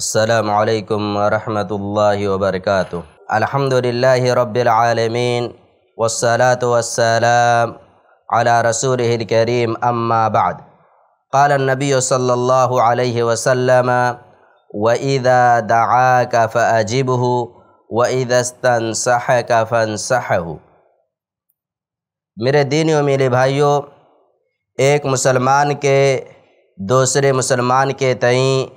السلام عليكم ورحمة الله وبركاته الحمد لله رب العالمين والصلاة والسلام على رسوله الكريم أما بعد قال النبي صلى الله عليه وسلم وإذا دعاك فأجبه وإذا استنصحك فانصحه मेरे दीनियों मेरे भाइयों एक मुसलमान के दूसरे मुसलमान के तई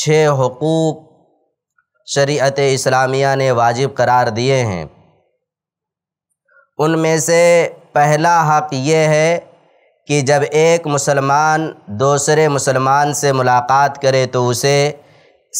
छः हकूक़ शरीत इस्लामिया ने वाजिब करार दिए हैं उनमें से पहला हक ये है कि जब एक मुसलमान दूसरे मुसलमान से मुलाकात करे तो उसे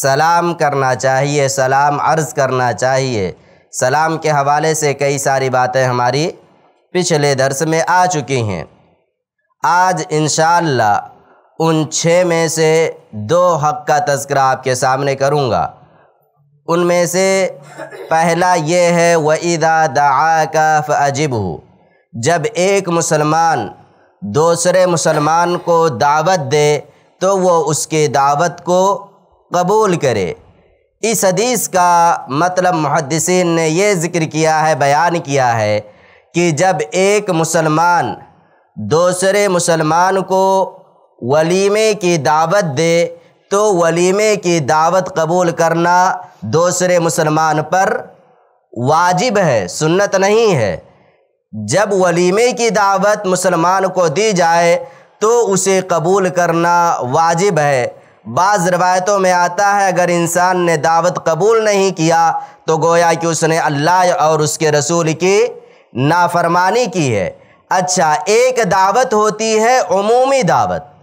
सलाम करना चाहिए सलाम अर्ज़ करना चाहिए सलाम के हवाले से कई सारी बातें हमारी पिछले दर्स में आ चुकी हैं आज इन उन छः में से दो हक़ का तस्करा आपके सामने करूँगा उनमें से पहला ये है वईदा दआ का फ़जिब हो जब एक मुसलमान दूसरे मुसलमान को दावत दे तो वो उसके दावत को कबूल करे इस हदीस का मतलब मुहदसिन ने यह ज़िक्र किया है बयान किया है कि जब एक मुसलमान दूसरे मुसलमान को वलीमे की दावत दे तो वलीमे की दावत कबूल करना दूसरे मुसलमान पर वाजिब है सुन्नत नहीं है जब वलीमे की दावत मुसलमान को दी जाए तो उसे कबूल करना वाजिब है बाज़ रवायतों में आता है अगर इंसान ने दावत कबूल नहीं किया तो गोया कि उसने अल्लाह और उसके रसूल की नाफरमानी की है अच्छा एक दावत होती है उमूमी दावत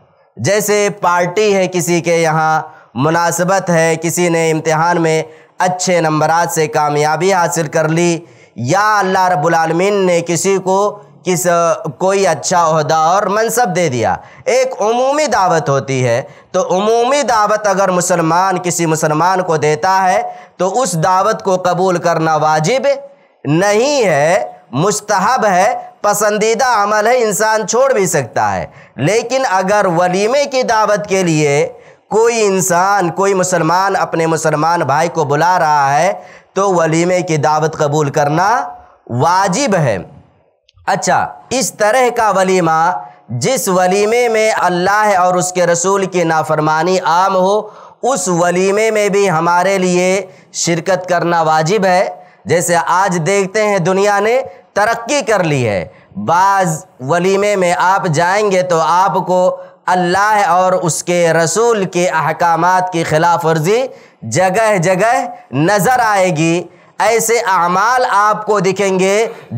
जैसे पार्टी है किसी के यहाँ मुनासबत है किसी ने इम्तिहान में अच्छे नंबरात से कामयाबी हासिल कर ली या अल्लाह रबालमीन ने किसी को किस कोई अच्छा अहदा और मनसब दे दिया एक अमूमी दावत होती है तो अमूमी दावत अगर मुसलमान किसी मुसलमान को देता है तो उस दावत को कबूल करना वाजिब नहीं है मुस्तहब है पसंदीदा अमल है इंसान छोड़ भी सकता है लेकिन अगर वलीमे की दावत के लिए कोई इंसान कोई मुसलमान अपने मुसलमान भाई को बुला रहा है तो वलीमे की दावत कबूल करना वाजिब है अच्छा इस तरह का वलीमा जिस वलीमे में अल्लाह और उसके रसूल की नाफरमानी आम हो उस वलीमे में भी हमारे लिए शिरकत करना वाजिब है जैसे आज देखते हैं दुनिया ने तरक्की कर ली है बाज़ वलीमे में आप जाएंगे तो आपको अल्लाह और उसके रसूल के अहकाम की खिलाफ वर्जी जगह जगह नज़र आएगी ऐसे अमाल आपको दिखेंगे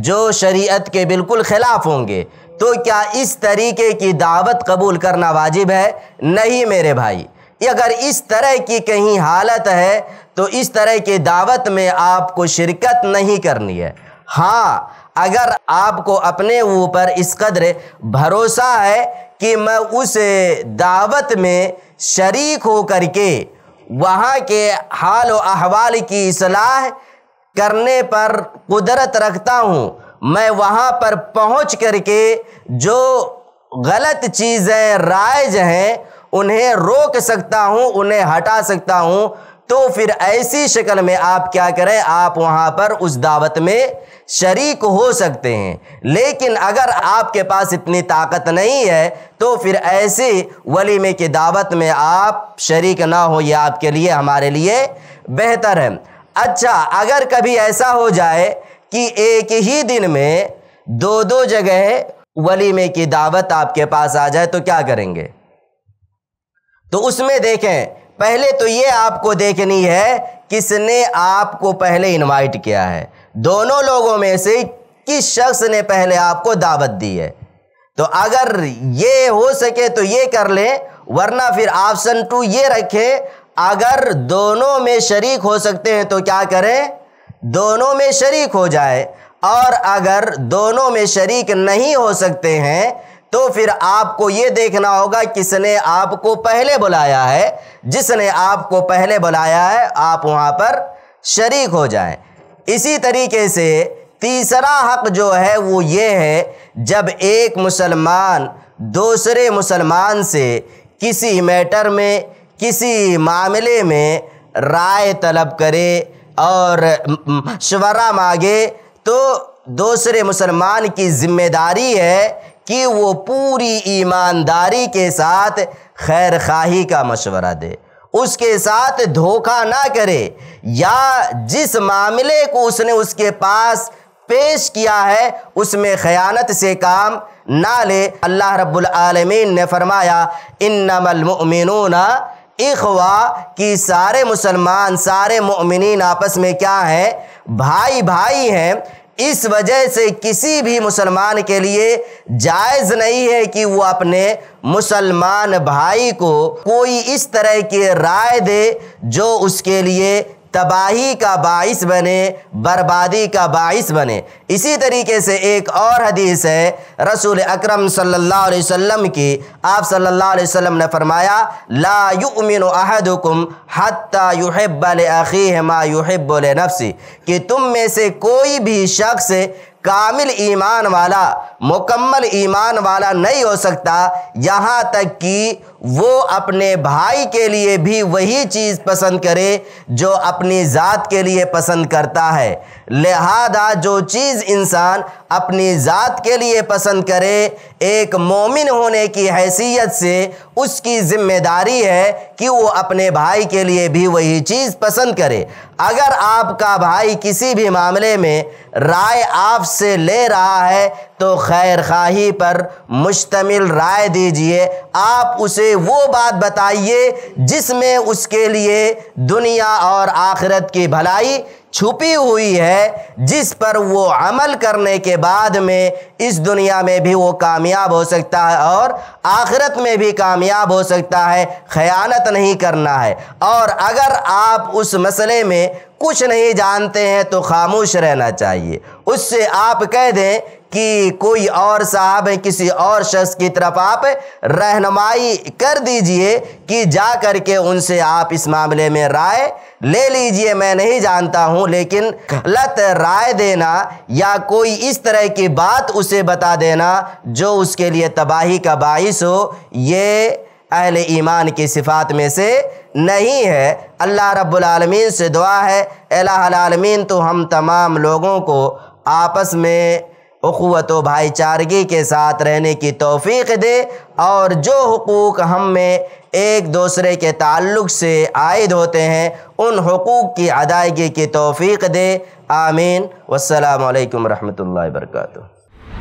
जो शरीयत के बिल्कुल ख़िलाफ़ होंगे तो क्या इस तरीके की दावत कबूल करना वाजिब है नहीं मेरे भाई अगर इस तरह की कहीं हालत है तो इस तरह की दावत में आपको शिरकत नहीं करनी है हाँ अगर आपको अपने ऊपर इस कदर भरोसा है कि मैं उस दावत में शरीक हो करके वहाँ के हाल और अहवाल की असलाह करने पर कुदरत रखता हूँ मैं वहाँ पर पहुँच करके जो गलत चीज़ें राइज हैं उन्हें रोक सकता हूँ उन्हें हटा सकता हूँ तो फिर ऐसी शक्ल में आप क्या करें आप वहाँ पर उस दावत में शरीक हो सकते हैं लेकिन अगर आपके पास इतनी ताकत नहीं है तो फिर ऐसी वलीमे की दावत में आप शरीक ना हो ये आपके लिए हमारे लिए बेहतर है अच्छा अगर कभी ऐसा हो जाए कि एक ही दिन में दो दो जगह वलीमे की दावत आपके पास आ जाए तो क्या करेंगे तो उसमें देखें पहले तो ये आपको देखनी है किसने आपको पहले इनवाइट किया है दोनों लोगों में से किस शख्स ने पहले आपको दावत दी है तो अगर ये हो सके तो ये कर लें वरना फिर ऑप्शन टू ये रखें अगर दोनों में शरीक हो सकते हैं तो क्या करें दोनों में शरीक हो जाए और अगर दोनों में शरीक नहीं हो सकते हैं तो फिर आपको ये देखना होगा किसने आपको पहले बुलाया है जिसने आपको पहले बुलाया है आप वहाँ पर शरीक हो जाए इसी तरीके से तीसरा हक जो है वो ये है जब एक मुसलमान दूसरे मुसलमान से किसी मैटर में किसी मामले में राय तलब करे और शवरा मांगे तो दूसरे मुसलमान की जिम्मेदारी है कि वो पूरी ईमानदारी के साथ खैर खाही का मशवरा दे उसके साथ धोखा ना करे या जिस मामले को उसने उसके पास पेश किया है उसमें ख़यानत से काम ना ले अल्लाह रब्बुल आलमीन ने फरमाया इन नमलमिन इखवा कि सारे मुसलमान सारे ममिन आपस में क्या हैं भाई भाई हैं इस वजह से किसी भी मुसलमान के लिए जायज़ नहीं है कि वो अपने मुसलमान भाई को कोई इस तरह की राय दे जो उसके लिए तबाही का बाइस बने बर्बादी का बाइस बने इसी तरीके से एक और हदीस है रसूल अकरम सल्लल्लाहु अलैहि वसल्लम की आप सल्लल्लाहु अलैहि वसल्लम ने फरमाया ला युमिन अहदुकुम हत्ता मा नफसी कि तुम में से कोई भी शख्स कामिल ईमान वाला मुकम्मल ईमान वाला नहीं हो सकता यहाँ तक कि वो अपने भाई के लिए भी वही चीज़ पसंद करे जो अपनी ज़ात के लिए पसंद करता है लिहाजा जो चीज़ इंसान अपनी ज़ात के लिए पसंद करे एक मोमिन होने की हैसियत से उसकी ज़िम्मेदारी है कि वो अपने भाई के लिए भी वही चीज़ पसंद करे अगर आपका भाई किसी भी मामले में राय आपसे ले रहा है तो खैर खाही पर मुश्तमिल राय दीजिए आप उसे मुझे वो बात बताइए जिसमें उसके लिए दुनिया और आखिरत की भलाई छुपी हुई है जिस पर वो अमल करने के बाद में इस दुनिया में भी वो कामयाब हो सकता है और आखिरत में भी कामयाब हो सकता है ख़यानत नहीं करना है और अगर आप उस मसले में कुछ नहीं जानते हैं तो खामोश रहना चाहिए उससे आप कह दें कि कोई और साहब है किसी और शख्स की तरफ आप रहनमाई कर दीजिए कि जा करके उनसे आप इस मामले में राय ले लीजिए मैं नहीं जानता हूँ लेकिन गलत राय देना या कोई इस तरह की बात उसे बता देना जो उसके लिए तबाही का बाइस हो ये अहल ईमान की सिफात में से नहीं है अल्लाह रब्बुल आलमीन से दुआ है अलामीन तो हम तमाम लोगों को आपस में अखवत भाईचारगी के साथ रहने की तोफ़ी दे और जो हकूक़ हम में एक दूसरे के ताल्लुक़ से आयद होते हैं उन हकूक़ की अदायगी की तोफ़ी दे आमीन वालकम वरहमल वर्का